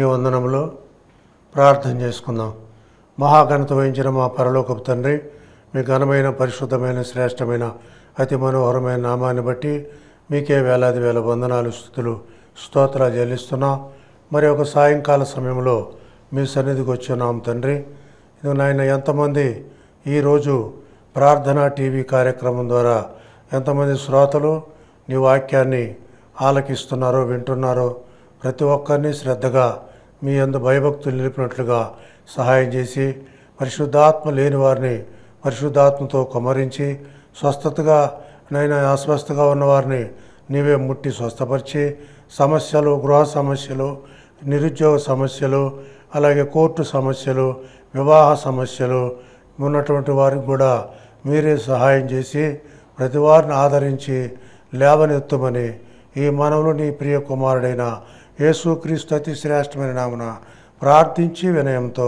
అందరికీ వందనములు ప్రార్థన చేసుకుందాం మహాఘనత వహించిన మా పరలోకపు తండ్రి మీ ఘనమైన పరిశుద్ధమైన శ్రేష్టమైన అతి మనోహరమైన నామాన్ని బట్టి మీకే వేలాది వేల వందనాలు స్థుతులు స్తోత్రాలు చెల్లిస్తున్నాం మరి ఒక సాయంకాల సమయంలో మీ సన్నిధికి వచ్చున్నాం తండ్రి ఇది నాయన ఎంతమంది ఈరోజు ప్రార్థన టీవీ కార్యక్రమం ద్వారా ఎంతమంది శ్రోతలు నీ వాక్యాన్ని ఆలకిస్తున్నారో వింటున్నారో ప్రతి ఒక్కరిని శ్రద్ధగా మీ అందు భయభక్తులు నిలిపినట్లుగా సహాయం చేసి పరిశుద్ధాత్మ లేని వారిని పరిశుద్ధాత్మతో కుమరించి స్వస్థతగా నైనా అస్వస్థగా ఉన్నవారిని నీవే ముట్టి స్వస్థపరిచి సమస్యలు గృహ సమస్యలు నిరుద్యోగ సమస్యలు అలాగే కోర్టు సమస్యలు వివాహ సమస్యలు ఉన్నటువంటి వారికి కూడా మీరే సహాయం చేసి ప్రతి వారిని ఆదరించి లేవనెత్తుమని ఈ మనవులు నీ ప్రియ కుమారుడైన యేసుక్రీస్తు అతి శ్రేష్టమైన నామున ప్రార్థించి వినయంతో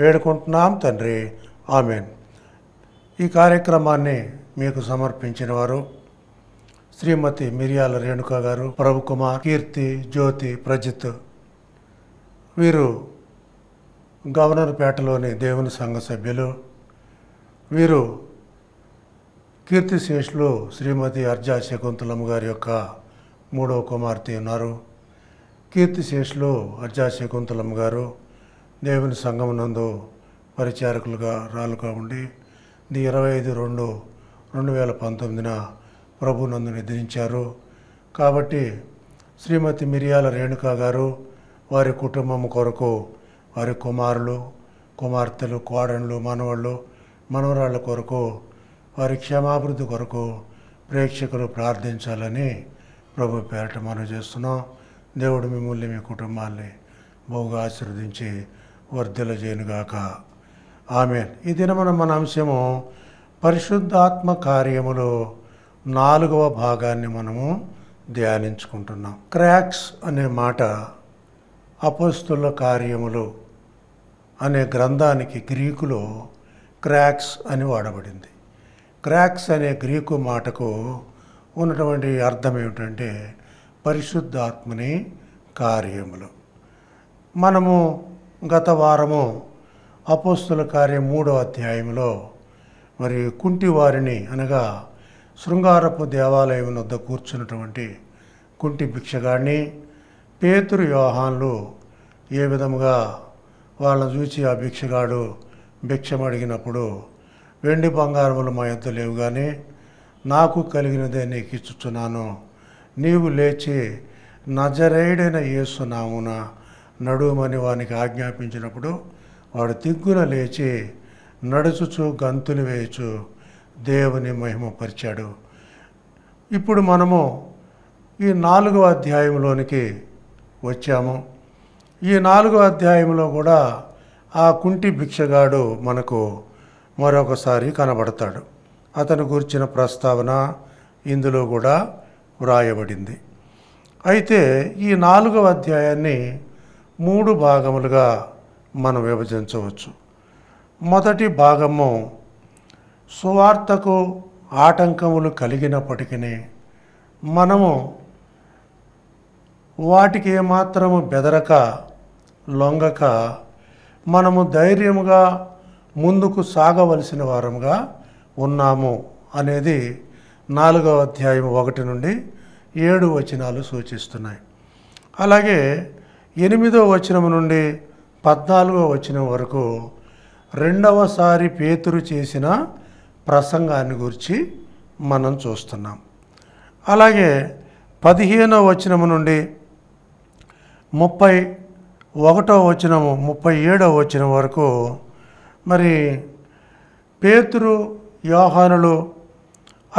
వేడుకుంటున్నాం తండ్రి ఆమెన్ ఈ కార్యక్రమాన్ని మీకు సమర్పించిన వారు శ్రీమతి మిరియాల రేణుక గారు ప్రభుకుమార్ కీర్తి జ్యోతి ప్రజిత్ వీరు గవర్నర్పేటలోని దేవుని సంఘ సభ్యులు వీరు కీర్తిశేషులు శ్రీమతి అర్జా శకుంతలమ్మ గారి యొక్క మూడవ కుమార్తె ఉన్నారు కీర్తిశేషులు అర్జాశకుంతలమ్మ శకుంతలమ్మ గారు దేవుని సంగమనందు పరిచారకులుగా రాలుగా ఉండి ది ఇరవై ఐదు రెండు రెండు వేల పంతొమ్మిదిన ప్రభునందు నిద్రించారు కాబట్టి శ్రీమతి మిరియాల రేణుక గారు వారి కుటుంబం కొరకు వారి కుమారులు కుమార్తెలు కోడళ్ళు మనవాళ్ళు మనవరాళ్ళ కొరకు వారి క్షేమాభివృద్ధి కొరకు ప్రేక్షకులు ప్రార్థించాలని ప్రభు పేరట మనం చేస్తున్నాం దేవుడు మిమ్మల్ని మీ కుటుంబాన్ని బహుగా ఆశీర్వదించి వర్ధల చేయనుగాక ఆమె ఈ దినమున మన అంశము పరిశుద్ధాత్మ కార్యములో నాలుగవ భాగాన్ని మనము ధ్యానించుకుంటున్నాం క్రాక్స్ అనే మాట అపస్తుల కార్యములు అనే గ్రంథానికి గ్రీకులో క్రాక్స్ అని వాడబడింది క్రాక్స్ అనే గ్రీకు మాటకు ఉన్నటువంటి అర్థం ఏమిటంటే పరిశుద్ధాత్మని కార్యములు మనము గత వారము అపోస్తుల కార్యం మూడో అధ్యాయంలో మరి కుంటివారిని అనగా శృంగారపు దేవాలయం వద్ద కూర్చున్నటువంటి కుంటి భిక్షగాడిని పేతురు వ్యవహాన్లు ఏ విధముగా వాళ్ళని చూసి ఆ భిక్షగాడు భిక్షం అడిగినప్పుడు వెండి బంగారములు మా యొద్ద లేవు కానీ నాకు కలిగినదే నీకు ఇచ్చుచున్నాను నీవు లేచి నజరేడైన నామున నడుమని వానికి ఆజ్ఞాపించినప్పుడు వాడు తిగ్గున లేచి నడుచుచు గంతులు వేయచు దేవుని మహిమ పరిచాడు ఇప్పుడు మనము ఈ నాలుగవ అధ్యాయంలోనికి వచ్చాము ఈ నాలుగవ అధ్యాయంలో కూడా ఆ కుంటి భిక్షగాడు మనకు మరొకసారి కనబడతాడు అతని గురించిన ప్రస్తావన ఇందులో కూడా వ్రాయబడింది అయితే ఈ నాలుగవ అధ్యాయాన్ని మూడు భాగములుగా మనం విభజించవచ్చు మొదటి భాగము సువార్తకు ఆటంకములు కలిగినప్పటికీ మనము వాటికి ఏమాత్రము బెదరక లొంగక మనము ధైర్యముగా ముందుకు సాగవలసిన వారముగా ఉన్నాము అనేది నాలుగవ అధ్యాయం ఒకటి నుండి ఏడు వచనాలు సూచిస్తున్నాయి అలాగే ఎనిమిదో వచనం నుండి పద్నాలుగో వచనం వరకు రెండవసారి పేతురు చేసిన ప్రసంగాన్ని గురించి మనం చూస్తున్నాం అలాగే పదిహేనో వచనము నుండి ముప్పై ఒకటో వచనము ముప్పై ఏడో వచనం వరకు మరి పేతురు వ్యవహారులు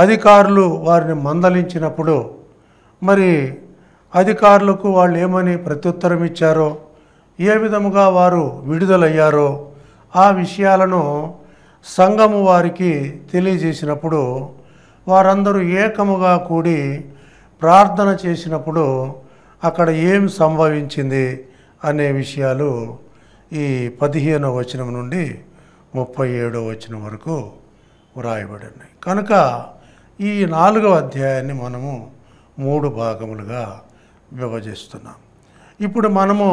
అధికారులు వారిని మందలించినప్పుడు మరి అధికారులకు వాళ్ళు ఏమని ప్రత్యుత్తరం ఇచ్చారో ఏ విధముగా వారు విడుదలయ్యారో ఆ విషయాలను సంఘము వారికి తెలియజేసినప్పుడు వారందరూ ఏకముగా కూడి ప్రార్థన చేసినప్పుడు అక్కడ ఏం సంభవించింది అనే విషయాలు ఈ పదిహేనవ వచనం నుండి ముప్పై ఏడవ వచనం వరకు వ్రాయబడినాయి కనుక ఈ నాలుగవ అధ్యాయాన్ని మనము మూడు భాగములుగా విభజిస్తున్నాం ఇప్పుడు మనము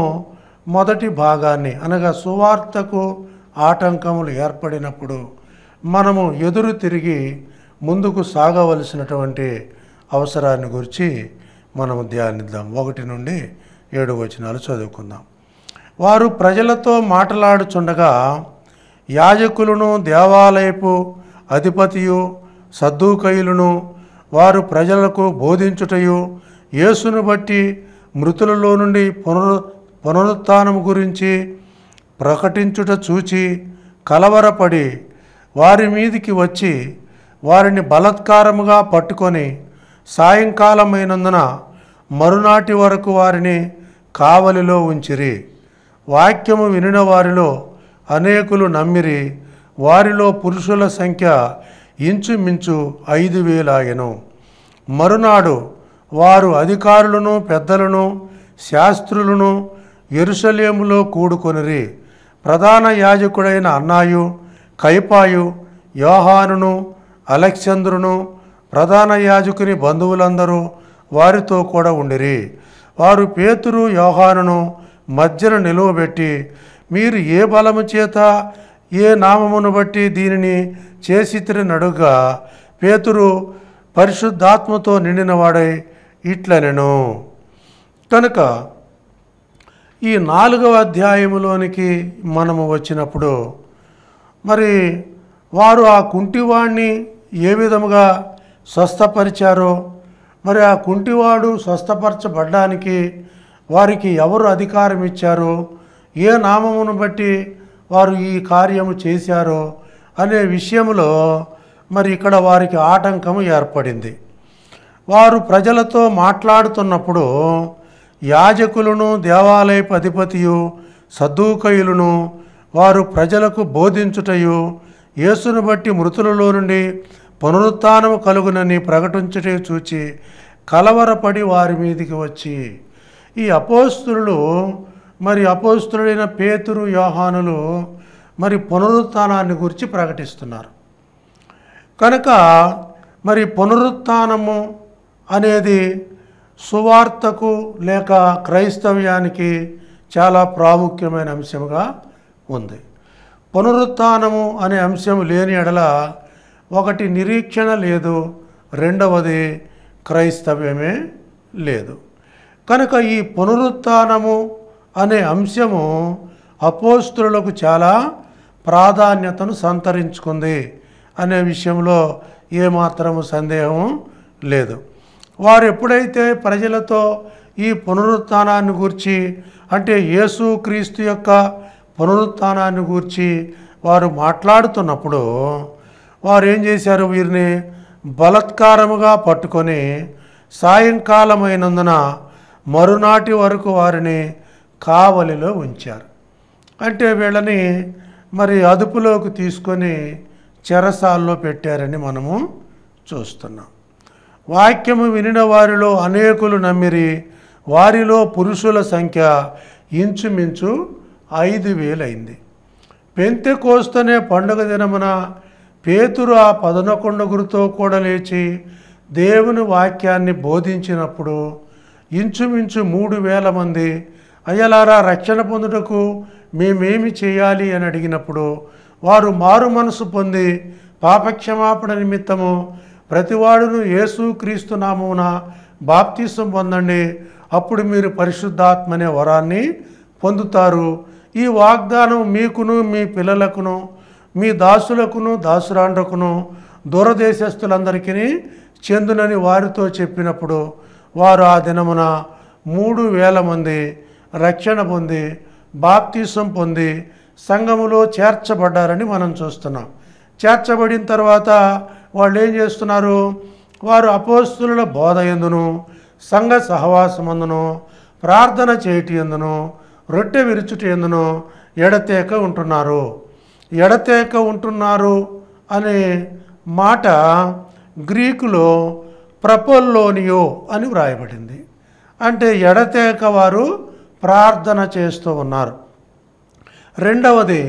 మొదటి భాగాన్ని అనగా సువార్తకు ఆటంకములు ఏర్పడినప్పుడు మనము ఎదురు తిరిగి ముందుకు సాగవలసినటువంటి అవసరాన్ని గురించి మనము ధ్యానిద్దాం ఒకటి నుండి ఏడు వచనాలు చదువుకుందాం వారు ప్రజలతో మాట్లాడుచుండగా యాజకులను దేవాలయపు అధిపతియు సద్దుకయులను వారు ప్రజలకు బోధించుటయు యేసును బట్టి మృతులలో నుండి పునరు పునరుత్నం గురించి ప్రకటించుట చూచి కలవరపడి వారి మీదికి వచ్చి వారిని బలత్కారముగా పట్టుకొని సాయంకాలమైనందున మరునాటి వరకు వారిని కావలిలో ఉంచిరి వాక్యము వినిన వారిలో అనేకులు నమ్మిరి వారిలో పురుషుల సంఖ్య ఇంచుమించు ఐదు వేలాయను మరునాడు వారు అధికారులను పెద్దలను శాస్త్రులను ఎరుసలేములో కూడుకొనిరి ప్రధాన యాజకుడైన అన్నాయు కైపాయు యోహానును అలెక్సంద్రును ప్రధాన యాజకుని బంధువులందరూ వారితో కూడా ఉండిరి వారు పేతురు యోహానును మధ్యన నిలువబెట్టి మీరు ఏ బలము చేత ఏ నామమును బట్టి దీనిని చేసితిరనడుగా పేతురు పరిశుద్ధాత్మతో నిండినవాడై ఇట్లనెను కనుక ఈ నాలుగవ అధ్యాయములోనికి మనము వచ్చినప్పుడు మరి వారు ఆ కుంటివాణ్ణి ఏ విధముగా స్వస్థపరిచారో మరి ఆ కుంటివాడు స్వస్థపరచబడ్డానికి వారికి ఎవరు అధికారం ఇచ్చారో ఏ నామమును బట్టి వారు ఈ కార్యము చేశారో అనే విషయంలో మరి ఇక్కడ వారికి ఆటంకము ఏర్పడింది వారు ప్రజలతో మాట్లాడుతున్నప్పుడు యాజకులను దేవాలయపు అధిపతియు సద్దూకయులను వారు ప్రజలకు బోధించుటయు యేసును బట్టి మృతులలో నుండి పునరుత్నము కలుగునని ప్రకటించుట చూచి కలవరపడి వారి మీదికి వచ్చి ఈ అపోస్తులు మరి అపోస్తుడైన పేతురు యోహానులు మరి పునరుత్నాన్ని గురించి ప్రకటిస్తున్నారు కనుక మరి పునరుత్నము అనేది సువార్తకు లేక క్రైస్తవ్యానికి చాలా ప్రాముఖ్యమైన అంశంగా ఉంది పునరుత్నము అనే అంశం లేని ఎడల ఒకటి నిరీక్షణ లేదు రెండవది క్రైస్తవ్యమే లేదు కనుక ఈ పునరుత్నము అనే అంశము అపోస్తులకు చాలా ప్రాధాన్యతను సంతరించుకుంది అనే విషయంలో ఏమాత్రము సందేహం లేదు వారు ఎప్పుడైతే ప్రజలతో ఈ పునరుత్నాన్ని గూర్చి అంటే యేసు క్రీస్తు యొక్క పునరుత్నాన్ని గూర్చి వారు మాట్లాడుతున్నప్పుడు వారు ఏం చేశారు వీరిని బలత్కారముగా పట్టుకొని సాయంకాలమైనందున మరునాటి వరకు వారిని కావలిలో ఉంచారు అంటే వీళ్ళని మరి అదుపులోకి తీసుకొని చెరసాల్లో పెట్టారని మనము చూస్తున్నాం వాక్యము వినిన వారిలో అనేకులు నమ్మిరి వారిలో పురుషుల సంఖ్య ఇంచుమించు ఐదు వేలైంది కోస్తనే పండుగ దినమున పేతురు ఆ పదనకొండగురితో కూడా లేచి దేవుని వాక్యాన్ని బోధించినప్పుడు ఇంచుమించు మూడు వేల మంది అయ్యలారా రక్షణ పొందుటకు మేమేమి చేయాలి అని అడిగినప్పుడు వారు మారు మనసు పొంది పాపక్షమాపణ నిమిత్తము ప్రతివాడును యేసు క్రీస్తు నామమున బాప్తీసం పొందండి అప్పుడు మీరు పరిశుద్ధాత్మ అనే వరాన్ని పొందుతారు ఈ వాగ్దానం మీకును మీ పిల్లలకును మీ దాసులకును దాసురాండ్రకును దూరదేశస్తులందరికీ చెందునని వారితో చెప్పినప్పుడు వారు ఆ దినమున మూడు వేల మంది రక్షణ పొంది బాప్తీసం పొంది సంఘములో చేర్చబడ్డారని మనం చూస్తున్నాం చేర్చబడిన తర్వాత వాళ్ళు ఏం చేస్తున్నారు వారు అపోస్తుల బోధ ఎందును సంఘ సహవాసమందును ప్రార్థన చేయటి ఎందును రొట్టె విరుచుట ఎందును ఎడతేక ఉంటున్నారు ఎడతేక ఉంటున్నారు అనే మాట గ్రీకులో ప్రపోల్లోనియో అని వ్రాయబడింది అంటే ఎడతేక వారు ప్రార్థన చేస్తూ ఉన్నారు రెండవది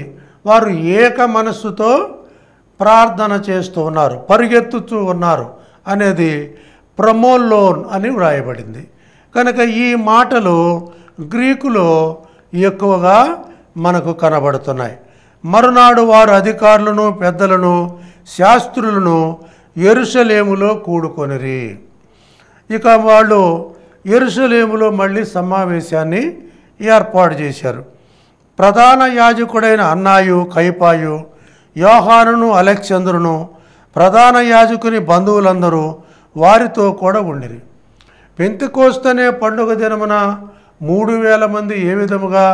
వారు ఏక మనస్సుతో ప్రార్థన చేస్తూ ఉన్నారు పరిగెత్తుతూ ఉన్నారు అనేది ప్రమోలోన్ అని వ్రాయబడింది కనుక ఈ మాటలు గ్రీకులో ఎక్కువగా మనకు కనబడుతున్నాయి మరునాడు వారు అధికారులను పెద్దలను శాస్త్రులను ఎరుసలేములో కూడుకొనిరి ఇక వాళ్ళు ఎరుసలేములో మళ్ళీ సమావేశాన్ని ఏర్పాటు చేశారు ప్రధాన యాజకుడైన అన్నాయు కైపాయు యోహానును అలెక్సంద్రును ప్రధాన యాజకుని బంధువులందరూ వారితో కూడా ఉండిరి పెంతకోస్త్ అనే పండుగ దినమున మూడు వేల మంది ఏ విధముగా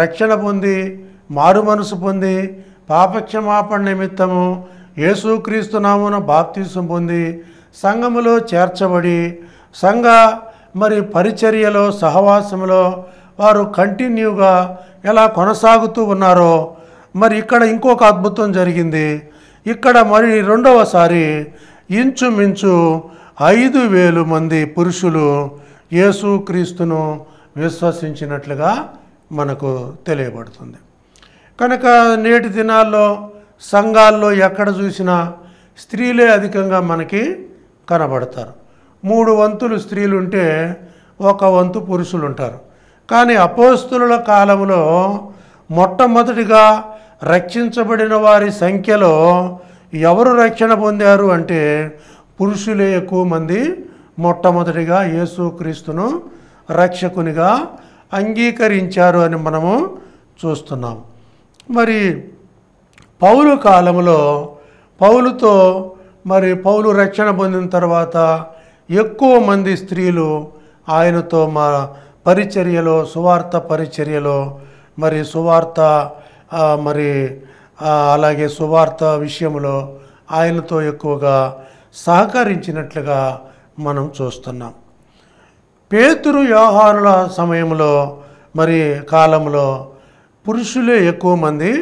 రక్షణ పొంది మారు మనసు పొంది పాపక్షమాపణ నిమిత్తము యేసుక్రీస్తు నామున బాప్తీసం పొంది సంఘములో చేర్చబడి సంఘ మరి పరిచర్యలో సహవాసంలో వారు కంటిన్యూగా ఎలా కొనసాగుతూ ఉన్నారో మరి ఇక్కడ ఇంకొక అద్భుతం జరిగింది ఇక్కడ మరి రెండవసారి ఇంచుమించు ఐదు వేలు మంది పురుషులు యేసుక్రీస్తును విశ్వసించినట్లుగా మనకు తెలియబడుతుంది కనుక నేటి దినాల్లో సంఘాల్లో ఎక్కడ చూసినా స్త్రీలే అధికంగా మనకి కనబడతారు మూడు వంతులు స్త్రీలుంటే ఒక వంతు పురుషులు ఉంటారు కానీ అపోస్తుల కాలంలో మొట్టమొదటిగా రక్షించబడిన వారి సంఖ్యలో ఎవరు రక్షణ పొందారు అంటే పురుషులే ఎక్కువ మంది మొట్టమొదటిగా యేసుక్రీస్తును రక్షకునిగా అంగీకరించారు అని మనము చూస్తున్నాం మరి పౌలు కాలంలో పౌలుతో మరి పౌలు రక్షణ పొందిన తర్వాత ఎక్కువ మంది స్త్రీలు ఆయనతో మా పరిచర్యలో సువార్త పరిచర్యలో మరి సువార్త మరి అలాగే సువార్త విషయంలో ఆయనతో ఎక్కువగా సహకరించినట్లుగా మనం చూస్తున్నాం పేతురు వ్యవహారుల సమయంలో మరి కాలంలో పురుషులే ఎక్కువ మంది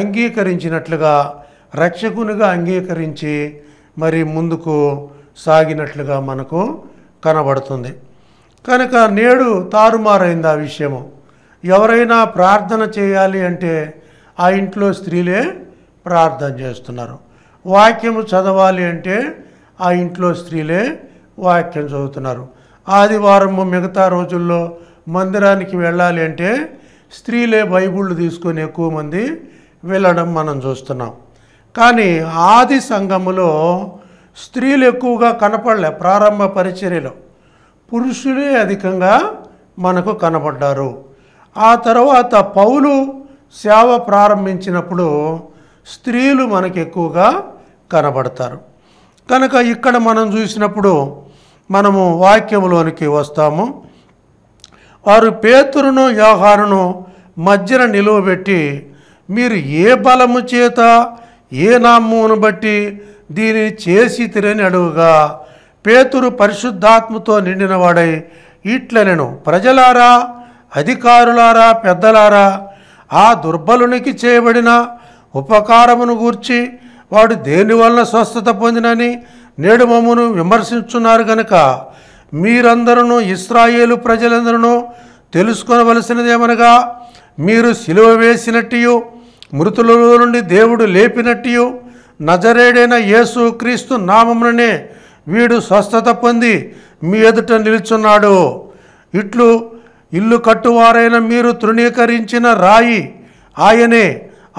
అంగీకరించినట్లుగా రక్షకునిగా అంగీకరించి మరి ముందుకు సాగినట్లుగా మనకు కనబడుతుంది కనుక నేడు తారుమారైంది ఆ విషయము ఎవరైనా ప్రార్థన చేయాలి అంటే ఆ ఇంట్లో స్త్రీలే ప్రార్థన చేస్తున్నారు వాక్యము చదవాలి అంటే ఆ ఇంట్లో స్త్రీలే వాక్యం చదువుతున్నారు ఆదివారము మిగతా రోజుల్లో మందిరానికి వెళ్ళాలి అంటే స్త్రీలే బైబుళ్ళు తీసుకొని ఎక్కువ మంది వెళ్ళడం మనం చూస్తున్నాం కానీ ఆది సంఘములో స్త్రీలు ఎక్కువగా కనపడలే ప్రారంభ పరిచర్యలో పురుషులే అధికంగా మనకు కనబడ్డారు ఆ తర్వాత పౌలు సేవ ప్రారంభించినప్పుడు స్త్రీలు మనకు ఎక్కువగా కనబడతారు కనుక ఇక్కడ మనం చూసినప్పుడు మనము వాక్యంలోనికి వస్తాము వారు పేతురును వ్యవహారను మధ్యన నిలువబెట్టి మీరు ఏ బలము చేత ఏ నామమును బట్టి దీనిని చేసి తిరని అడుగుగా పేతురు పరిశుద్ధాత్మతో నిండినవాడై నేను ప్రజలారా అధికారులారా పెద్దలారా ఆ దుర్బలునికి చేయబడిన ఉపకారమును గూర్చి వాడు దేనివల్ల స్వస్థత పొందినని నేడు మమ్మను విమర్శించున్నారు కనుక మీరందరూ ఇస్రాయేలు ప్రజలందరూ తెలుసుకోవలసినదేమనగా మీరు సిలువ వేసినట్టు మృతుల నుండి దేవుడు లేపినట్టు నజరేడైన యేసు క్రీస్తు నామముననే వీడు స్వస్థత పొంది మీ ఎదుట నిలుచున్నాడు ఇట్లు ఇల్లు కట్టువారైన మీరు తృణీకరించిన రాయి ఆయనే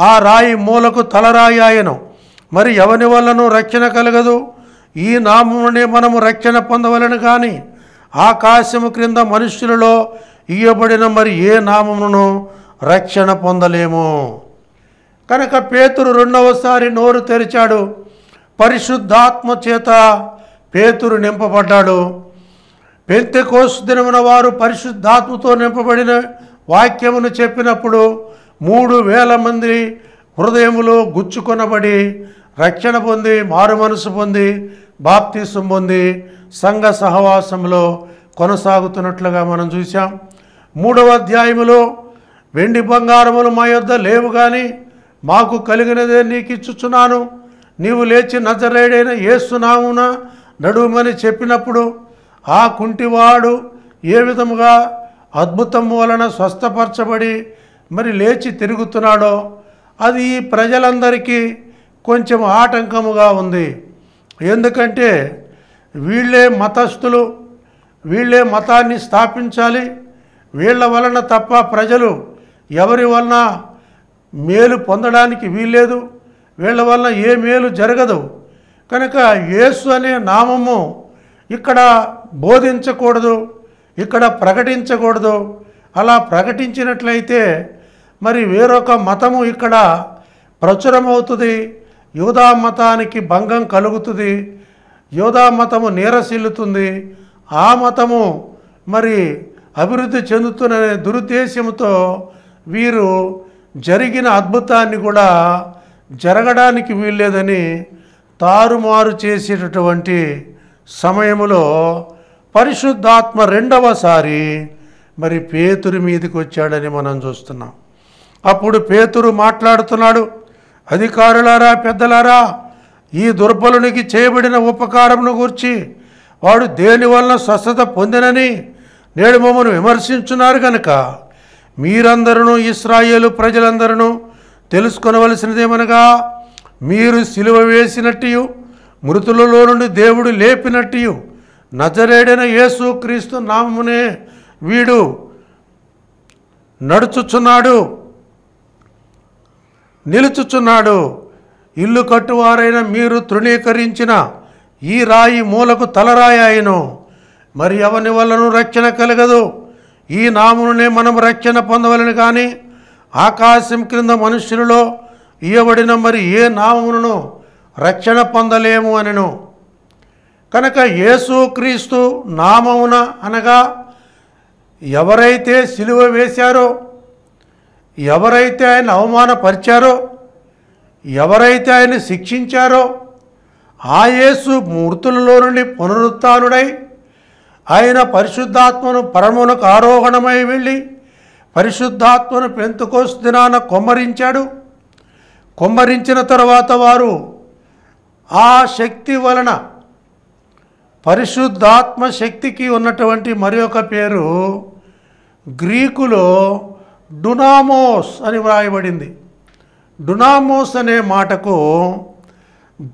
ఆ రాయి మూలకు తలరాయి ఆయను మరి ఎవని వల్లను రక్షణ కలగదు ఈ నామమునే మనము రక్షణ పొందవలను కానీ ఆకాశము క్రింద మనుష్యులలో ఇయ్యబడిన మరి ఏ నామమును రక్షణ పొందలేము కనుక పేతురు రెండవసారి నోరు తెరిచాడు పరిశుద్ధాత్మ చేత పేతురు నింపబడ్డాడు కోసు దినమున వారు పరిశుద్ధాత్మతో నింపబడిన వాక్యమును చెప్పినప్పుడు మూడు వేల మంది హృదయములు గుచ్చుకొనబడి రక్షణ పొంది మారు మనసు పొంది బాప్తీసం పొంది సంఘ సహవాసంలో కొనసాగుతున్నట్లుగా మనం చూసాం మూడవ అధ్యాయములో వెండి బంగారములు మా యొద్ద లేవు కానీ మాకు కలిగినదే నీకు ఇచ్చుచున్నాను నీవు లేచి నజరేడైన ఏసునామున నడుమని చెప్పినప్పుడు ఆ కుంటివాడు ఏ విధముగా అద్భుతం వలన స్వస్థపరచబడి మరి లేచి తిరుగుతున్నాడో అది ఈ ప్రజలందరికీ కొంచెం ఆటంకముగా ఉంది ఎందుకంటే వీళ్ళే మతస్థులు వీళ్ళే మతాన్ని స్థాపించాలి వీళ్ళ వలన తప్ప ప్రజలు ఎవరి వలన మేలు పొందడానికి వీల్లేదు వీళ్ళ వల్ల ఏ మేలు జరగదు కనుక యేసు అనే నామము ఇక్కడ బోధించకూడదు ఇక్కడ ప్రకటించకూడదు అలా ప్రకటించినట్లయితే మరి వేరొక మతము ఇక్కడ ప్రచురమవుతుంది యూదా మతానికి భంగం కలుగుతుంది యూదా మతము నీరసిల్లుతుంది ఆ మతము మరి అభివృద్ధి చెందుతున్న దురుద్దేశంతో వీరు జరిగిన అద్భుతాన్ని కూడా జరగడానికి వీల్లేదని తారుమారు చేసేటటువంటి సమయంలో పరిశుద్ధాత్మ రెండవసారి మరి పేతురు మీదకి వచ్చాడని మనం చూస్తున్నాం అప్పుడు పేతురు మాట్లాడుతున్నాడు అధికారులారా పెద్దలారా ఈ దుర్బలునికి చేయబడిన ఉపకారమును గూర్చి వాడు దేనివల్ల స్వస్థత పొందినని నేడు మమ్మను విమర్శించున్నారు కనుక మీరందరూ ఇస్రాయేలు ప్రజలందరూ తెలుసుకొనవలసినదేమనగా మీరు సిలువ వేసినట్టు మృతులలో నుండి దేవుడు లేపినట్టు నజరేడైన యేసు క్రీస్తు నామమునే వీడు నడుచుచున్నాడు నిలుచుచున్నాడు ఇల్లు కట్టువారైన మీరు తృణీకరించిన ఈ రాయి మూలకు తలరాయి మరి ఎవని వల్లను రక్షణ కలగదు ఈ నామునే మనం రక్షణ పొందవలను కానీ ఆకాశం క్రింద మనుష్యులలో ఇవ్వబడిన మరి ఏ నామును రక్షణ పొందలేము అనెను కనుక క్రీస్తు నామమున అనగా ఎవరైతే సిలువ వేశారో ఎవరైతే ఆయన అవమానపరిచారో ఎవరైతే ఆయన శిక్షించారో ఆ యేసు మూర్తులలో నుండి పునరుత్డై ఆయన పరిశుద్ధాత్మను పరమునకు ఆరోహణమై వెళ్ళి పరిశుద్ధాత్మను పెంతుకోసు దినాన కొమ్మరించాడు కొమ్మరించిన తర్వాత వారు ఆ శక్తి వలన పరిశుద్ధాత్మ శక్తికి ఉన్నటువంటి మరి పేరు గ్రీకులో డునామోస్ అని వ్రాయబడింది డునామోస్ అనే మాటకు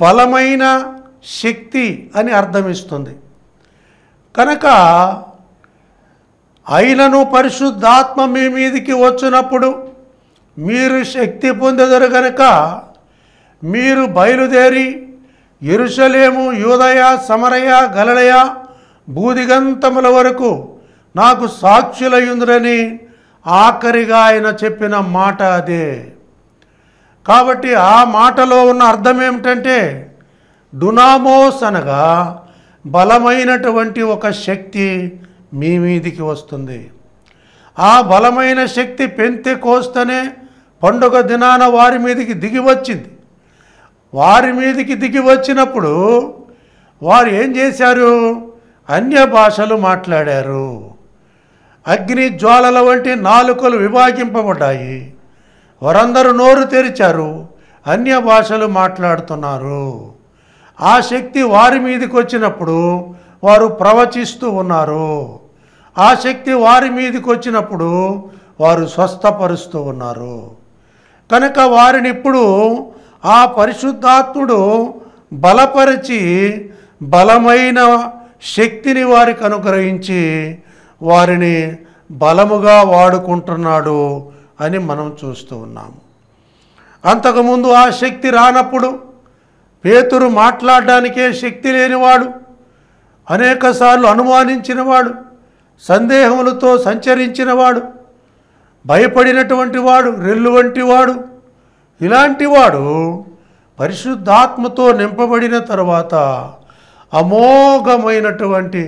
బలమైన శక్తి అని అర్థమిస్తుంది కనుక అయినను పరిశుద్ధాత్మ మీ మీదికి వచ్చినప్పుడు మీరు శక్తి పొందెదరు గనక మీరు బయలుదేరి ఎరుసలేము యూదయ సమరయ గలడయ బూదిగంతముల వరకు నాకు సాక్షులయ్యుందురని ఆఖరిగా ఆయన చెప్పిన మాట అదే కాబట్టి ఆ మాటలో ఉన్న అర్థం ఏమిటంటే డునామోస్ అనగా బలమైనటువంటి ఒక శక్తి మీ మీదికి వస్తుంది ఆ బలమైన శక్తి పెంతే కోస్తనే పండుగ దినాన వారి మీదికి దిగి వచ్చింది వారి మీదికి దిగి వచ్చినప్పుడు వారు ఏం చేశారు అన్య భాషలు మాట్లాడారు అగ్ని జ్వాలల వంటి నాలుకలు విభాగింపబడ్డాయి వారందరూ నోరు తెరిచారు అన్య భాషలు మాట్లాడుతున్నారు ఆ శక్తి వారి మీదకి వచ్చినప్పుడు వారు ప్రవచిస్తూ ఉన్నారు ఆ శక్తి వారి మీదకి వచ్చినప్పుడు వారు స్వస్థపరుస్తూ ఉన్నారు కనుక వారిని ఇప్పుడు ఆ పరిశుద్ధాత్ముడు బలపరిచి బలమైన శక్తిని వారికి అనుగ్రహించి వారిని బలముగా వాడుకుంటున్నాడు అని మనం చూస్తూ ఉన్నాము అంతకుముందు ఆ శక్తి రానప్పుడు పేతురు మాట్లాడడానికే శక్తి లేనివాడు అనేకసార్లు అనుమానించినవాడు సందేహములతో సంచరించినవాడు భయపడినటువంటి వాడు రెల్లు వంటివాడు ఇలాంటివాడు పరిశుద్ధాత్మతో నింపబడిన తర్వాత అమోఘమైనటువంటి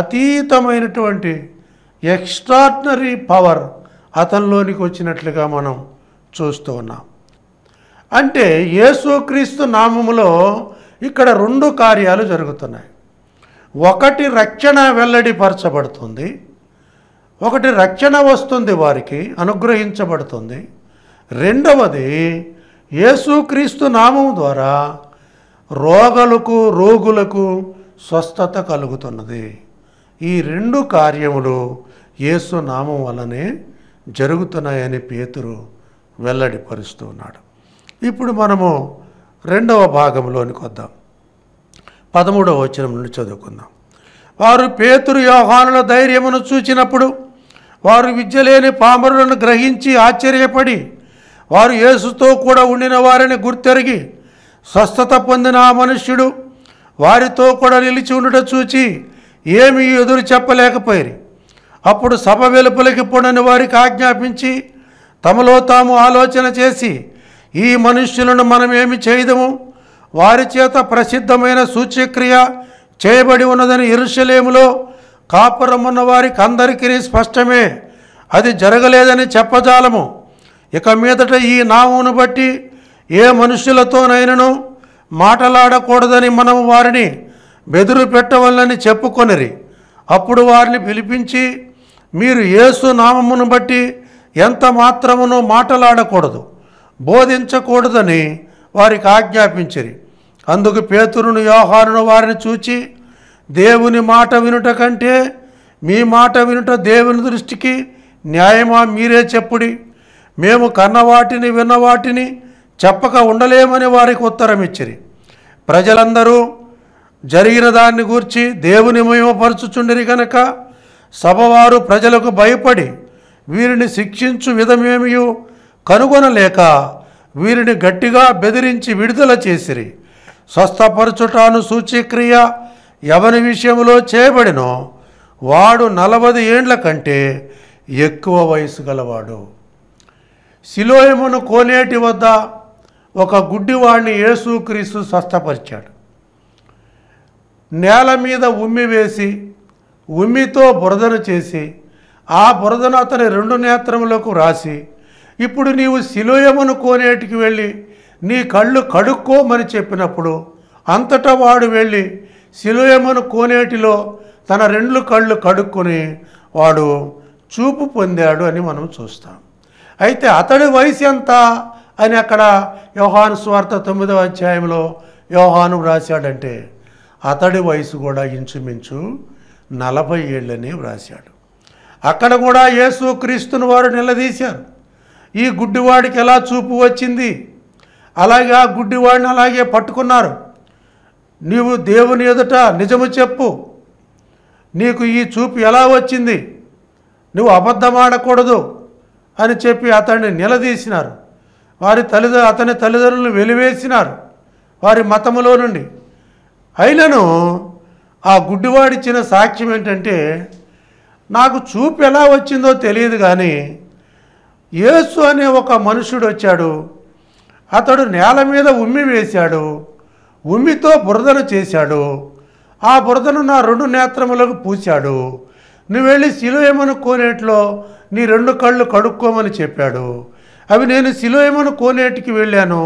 అతీతమైనటువంటి ఎక్స్ట్రాడినరీ పవర్ అతనిలోనికి వచ్చినట్లుగా మనం చూస్తూ ఉన్నాం అంటే యేసుక్రీస్తు నామములో ఇక్కడ రెండు కార్యాలు జరుగుతున్నాయి ఒకటి రక్షణ వెల్లడిపరచబడుతుంది ఒకటి రక్షణ వస్తుంది వారికి అనుగ్రహించబడుతుంది రెండవది యేసుక్రీస్తు నామం ద్వారా రోగులకు రోగులకు స్వస్థత కలుగుతున్నది ఈ రెండు కార్యములు యేసు నామం వల్లనే జరుగుతున్నాయని పేతురు వెల్లడిపరుస్తున్నాడు ఇప్పుడు మనము రెండవ భాగంలోనికి వద్దాం పదమూడవ వచనం నుండి చదువుకుందాం వారు పేతురు యోహానుల ధైర్యమును చూచినప్పుడు వారు విద్యలేని పామరులను గ్రహించి ఆశ్చర్యపడి వారు యేసుతో కూడా ఉండిన వారిని గుర్తెరిగి స్వస్థత పొందిన ఆ మనుష్యుడు వారితో కూడా నిలిచి ఉండట చూచి ఏమీ ఎదురు చెప్పలేకపోయి అప్పుడు సభ వెలుపులకి పొడని వారికి ఆజ్ఞాపించి తమలో తాము ఆలోచన చేసి ఈ మనుష్యులను మనం ఏమి చేయదము వారి చేత ప్రసిద్ధమైన సూచ్యక్రియ చేయబడి ఉన్నదని ఇరుషలేములో కాపురమున్న వారికి అందరికీ స్పష్టమే అది జరగలేదని చెప్పజాలము ఇక మీదట ఈ నామును బట్టి ఏ మనుషులతోనైనను మాటలాడకూడదని మనం వారిని బెదురు పెట్టవల్లని చెప్పుకొనిరి అప్పుడు వారిని పిలిపించి మీరు ఏసు నామమును బట్టి ఎంత మాత్రమును మాటలాడకూడదు బోధించకూడదని వారికి ఆజ్ఞాపించిరి అందుకు పేతురును యోహారును వారిని చూచి దేవుని మాట వినుట కంటే మీ మాట వినుట దేవుని దృష్టికి న్యాయమా మీరే చెప్పుడి మేము కన్నవాటిని విన్నవాటిని చెప్పక ఉండలేమని వారికి ఉత్తరం ఇచ్చిరి ప్రజలందరూ జరిగిన దాన్ని గూర్చి దేవుని మహిమపరచుచుండిరి కనుక సభవారు ప్రజలకు భయపడి వీరిని శిక్షించు విధమేమియు కనుగొనలేక వీరిని గట్టిగా బెదిరించి విడుదల చేసిరి స్వస్థపరచుటాను సూచ్యక్రియ ఎవని విషయంలో చేయబడినో వాడు నలభై ఏండ్ల కంటే ఎక్కువ వయసు గలవాడు శిలోయమును కోనేటి వద్ద ఒక గుడ్డివాడిని యేసుక్రీస్తు స్వస్థపరిచాడు నేల మీద ఉమ్మి వేసి ఉమ్మితో బురదను చేసి ఆ బురదను అతని రెండు నేత్రములకు రాసి ఇప్పుడు నీవు శిలోయమును కోనేటికి వెళ్ళి నీ కళ్ళు కడుక్కోమని చెప్పినప్పుడు అంతటా వాడు వెళ్ళి శిలోయమును కోనేటిలో తన రెండు కళ్ళు కడుక్కొని వాడు చూపు పొందాడు అని మనం చూస్తాం అయితే అతడి వయసు ఎంత అని అక్కడ యోహాను స్వార్థ తొమ్మిదవ అధ్యాయంలో యోహాను వ్రాసాడంటే అతడి వయసు కూడా ఇంచుమించు నలభై ఏళ్ళని వ్రాశాడు అక్కడ కూడా యేసు క్రీస్తుని వారు నిలదీశారు ఈ గుడ్డివాడికి ఎలా చూపు వచ్చింది అలాగే ఆ గుడ్డివాడిని అలాగే పట్టుకున్నారు నీవు దేవుని ఎదుట నిజము చెప్పు నీకు ఈ చూపు ఎలా వచ్చింది నువ్వు అబద్ధమాడకూడదు అని చెప్పి అతన్ని నిలదీసినారు వారి తల్లిద అతని తల్లిదండ్రులను వెలివేసినారు వారి మతములో నుండి అయినను ఆ గుడ్డివాడిచ్చిన సాక్ష్యం ఏంటంటే నాకు చూపు ఎలా వచ్చిందో తెలియదు కానీ యేసు అనే ఒక మనుషుడు వచ్చాడు అతడు నేల మీద ఉమ్మి వేశాడు ఉమ్మితో బురదను చేశాడు ఆ బురదను నా రెండు నేత్రములకు పూశాడు నువ్వు వెళ్ళి సిలువేమను కోనేటిలో నీ రెండు కళ్ళు కడుక్కోమని చెప్పాడు అవి నేను శిలువేమను కోనేటికి వెళ్ళాను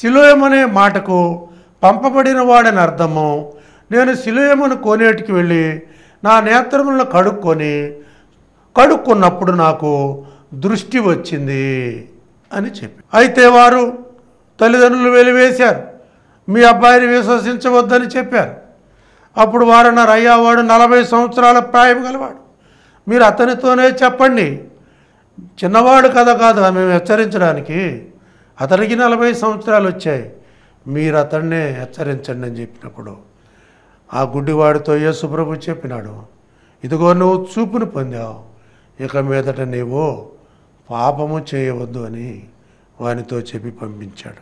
సిలోయమనే మాటకు పంపబడిన వాడని అర్థము నేను శిలువేమను కోనేటికి వెళ్ళి నా నేత్రములను కడుక్కొని కడుక్కున్నప్పుడు నాకు దృష్టి వచ్చింది అని చెప్పి అయితే వారు తల్లిదండ్రులు వెలివేశారు మీ అబ్బాయిని విశ్వసించవద్దని చెప్పారు అప్పుడు వారన్నారు అయ్యా వాడు నలభై సంవత్సరాల ప్రాయం గలవాడు మీరు అతనితోనే చెప్పండి చిన్నవాడు కదా కాదు మేము హెచ్చరించడానికి అతనికి నలభై సంవత్సరాలు వచ్చాయి మీరు అతన్నే హెచ్చరించండి అని చెప్పినప్పుడు ఆ గుడ్డివాడితో యేసుప్రభు చెప్పినాడు ఇదిగో నువ్వు చూపును పొందావు ఇక మీదట నీవు పాపము చేయవద్దు అని వానితో చెప్పి పంపించాడు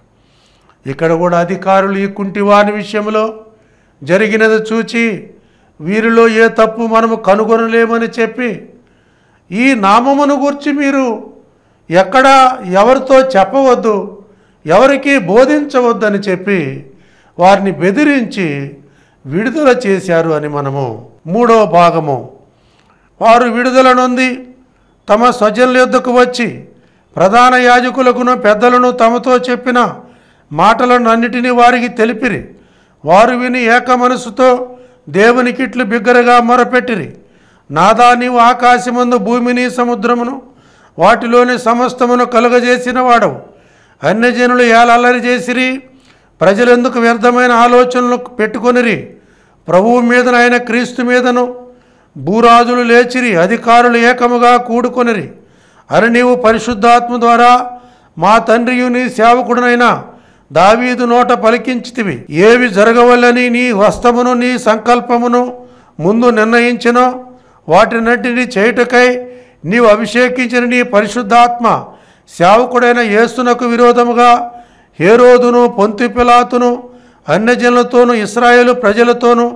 ఇక్కడ కూడా అధికారులు ఈ కుంటివాని విషయంలో జరిగినది చూచి వీరిలో ఏ తప్పు మనము కనుగొనలేమని చెప్పి ఈ నామమును గురించి మీరు ఎక్కడ ఎవరితో చెప్పవద్దు ఎవరికి బోధించవద్దని చెప్పి వారిని బెదిరించి విడుదల చేశారు అని మనము మూడవ భాగము వారు విడుదల నొంది తమ స్వజనుల యొద్దకు వచ్చి ప్రధాన యాజకులకును పెద్దలను తమతో చెప్పిన మాటలను అన్నిటినీ వారికి తెలిపిరి వారు విని ఏక మనసుతో దేవునికిట్లు బిగ్గరగా మొరపెట్టిరి నాదా నీవు ఆకాశమందు భూమిని సముద్రమును వాటిలోని సమస్తమును కలుగజేసిన వాడవు అన్యజనులు ఏలల్లరి చేసిరి ప్రజలెందుకు వ్యర్థమైన ఆలోచనలు పెట్టుకొనిరి ప్రభువు మీదను ఆయన క్రీస్తు మీదను భూరాజులు లేచిరి అధికారులు ఏకముగా కూడుకొనిరి అరి నీవు పరిశుద్ధాత్మ ద్వారా మా తండ్రియు నీ సేవకుడునైనా దావీదు నోట పలికించితివి ఏవి జరగవల్లని నీ హస్తమును నీ సంకల్పమును ముందు నిర్ణయించినో వాటినటిని చేయుటకై నీవు అభిషేకించిన నీ పరిశుద్ధాత్మ సేవకుడైన యేసునకు విరోధముగా హేరోదును పొంతిపిలాతును అన్యజనులతోనూ ఇస్రాయేలు ప్రజలతోనూ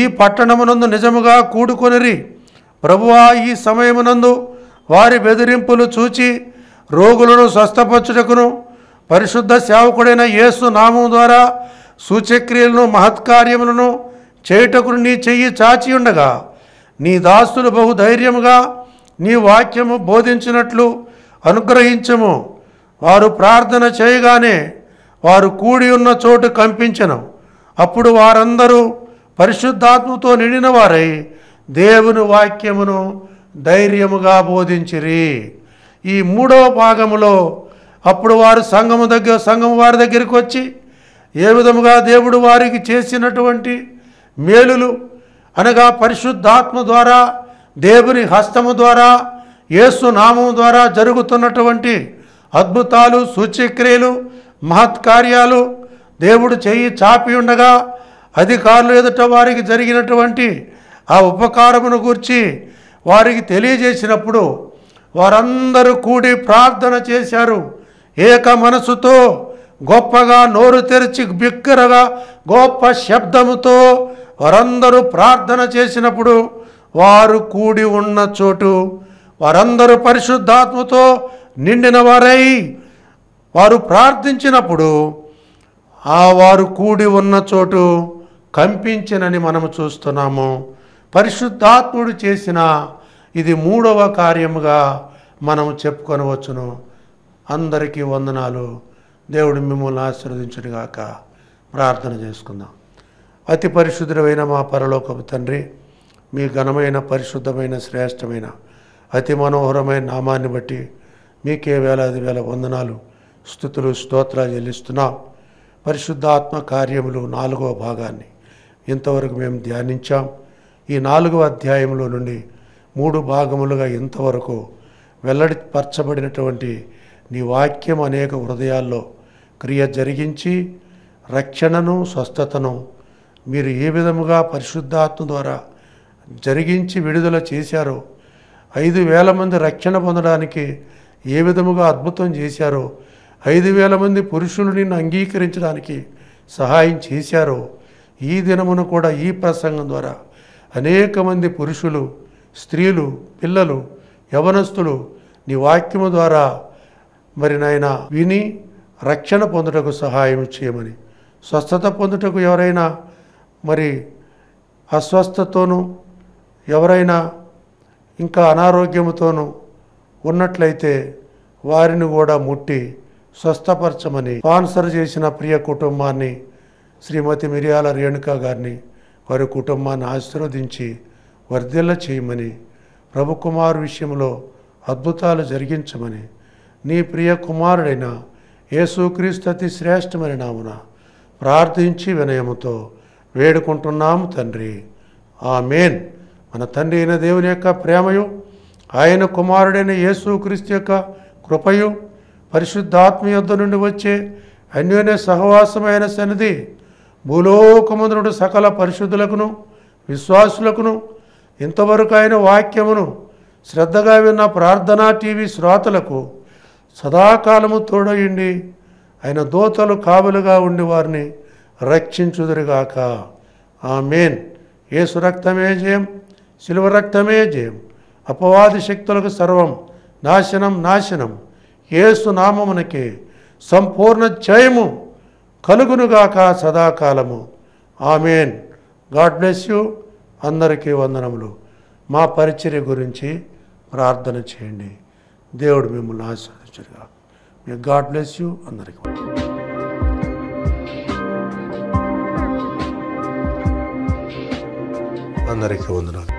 ఈ పట్టణమునందు నిజముగా కూడుకొనిరి ప్రభువా ఈ సమయమునందు వారి బెదిరింపులు చూచి రోగులను స్వస్థపరచుటకును పరిశుద్ధ సేవకుడైన యేసు నామం ద్వారా సూచక్రియలను మహత్కార్యములను చేయుటకును నీ చెయ్యి చాచి ఉండగా నీ దాసులు బహుధైర్యముగా నీ వాక్యము బోధించినట్లు అనుగ్రహించము వారు ప్రార్థన చేయగానే వారు కూడి ఉన్న చోటు కంపించను అప్పుడు వారందరూ పరిశుద్ధాత్మతో నిండిన వారై దేవుని వాక్యమును ధైర్యముగా బోధించిరి ఈ మూడవ భాగములో అప్పుడు వారు సంఘము దగ్గర సంఘం వారి దగ్గరికి వచ్చి ఏ విధముగా దేవుడు వారికి చేసినటువంటి మేలులు అనగా పరిశుద్ధాత్మ ద్వారా దేవుని హస్తము ద్వారా యేసు నామం ద్వారా జరుగుతున్నటువంటి అద్భుతాలు సూచ్యక్రియలు మహత్కార్యాలు దేవుడు చేయి చాపి ఉండగా అధికారులు ఎదుట వారికి జరిగినటువంటి ఆ ఉపకారమును గూర్చి వారికి తెలియజేసినప్పుడు వారందరూ కూడి ప్రార్థన చేశారు ఏక మనసుతో గొప్పగా నోరు తెరిచి బిక్కరగా గొప్ప శబ్దముతో వారందరూ ప్రార్థన చేసినప్పుడు వారు కూడి ఉన్న చోటు వారందరూ పరిశుద్ధాత్మతో నిండిన వారై వారు ప్రార్థించినప్పుడు ఆ వారు కూడి ఉన్న చోటు కంపించినని మనము చూస్తున్నాము పరిశుద్ధాత్ముడు చేసిన ఇది మూడవ కార్యముగా మనం చెప్పుకొనవచ్చును అందరికీ వందనాలు దేవుడు మిమ్మల్ని కాక ప్రార్థన చేసుకుందాం అతి పరిశుద్ధమైన మా పరలోకపు తండ్రి మీ ఘనమైన పరిశుద్ధమైన శ్రేష్టమైన అతి మనోహరమైన నామాన్ని బట్టి మీకే వేలాది వేల వందనాలు స్థుతులు స్తోత్రాలు చెల్లిస్తున్నాం పరిశుద్ధాత్మ కార్యములు నాలుగవ భాగాన్ని ఇంతవరకు మేము ధ్యానించాం ఈ నాలుగవ అధ్యాయంలో నుండి మూడు భాగములుగా ఇంతవరకు వెల్లడిపరచబడినటువంటి నీ వాక్యం అనేక హృదయాల్లో క్రియ జరిగించి రక్షణను స్వస్థతను మీరు ఏ విధముగా పరిశుద్ధాత్మ ద్వారా జరిగించి విడుదల చేశారో ఐదు వేల మంది రక్షణ పొందడానికి ఏ విధముగా అద్భుతం చేశారో ఐదు వేల మంది పురుషులు నిన్ను అంగీకరించడానికి సహాయం చేశారో ఈ దినమున కూడా ఈ ప్రసంగం ద్వారా అనేక మంది పురుషులు స్త్రీలు పిల్లలు యవనస్తులు నీ వాక్యము ద్వారా మరి నాయన విని రక్షణ పొందుటకు సహాయం చేయమని స్వస్థత పొందుటకు ఎవరైనా మరి అస్వస్థతోను ఎవరైనా ఇంకా అనారోగ్యముతోనూ ఉన్నట్లయితే వారిని కూడా ముట్టి స్వస్థపరచమని స్పాన్సర్ చేసిన ప్రియ కుటుంబాన్ని శ్రీమతి మిరియాల రేణుకా గారిని వారి కుటుంబాన్ని ఆశీర్వదించి వర్ధిల్ల చేయమని ప్రభుకుమారు విషయంలో అద్భుతాలు జరిగించమని నీ ప్రియ కుమారుడైన యేసుక్రీస్తు అతి శ్రేష్టమైన నామున ప్రార్థించి వినయముతో వేడుకుంటున్నాము తండ్రి ఆ మేన్ మన తండ్రి అయిన దేవుని యొక్క ప్రేమయు ఆయన కుమారుడైన యేసుక్రీస్తు యొక్క కృపయు పరిశుద్ధాత్మ యొద్ద నుండి వచ్చే అన్యోన్య సహవాసమైన సన్నిధి భూలోకమందు సకల పరిశుద్ధులకును విశ్వాసులకును ఇంతవరకు ఆయన వాక్యమును శ్రద్ధగా విన్న ప్రార్థనా టీవీ శ్రోతలకు సదాకాలము తోడయిండి ఆయన దోతలు కాబులుగా ఉండి వారిని రక్షించుదురుగాక ఆ మేన్ ఏసు రక్తమే జయం శిలువ రక్తమే జయం అపవాది శక్తులకు సర్వం నాశనం నాశనం ఏసు నామమునకే సంపూర్ణ జయము కలుగునుగాక సదాకాలము ఆమెన్ గాడ్ బ్లెస్ యూ అందరికీ వందనములు మా పరిచర్య గురించి ప్రార్థన చేయండి దేవుడు మిమ్మల్ని ఆశ్రదించుగా మీ గాడ్ బ్లెస్ యూ అందరికీ అందరికీ వందనాలు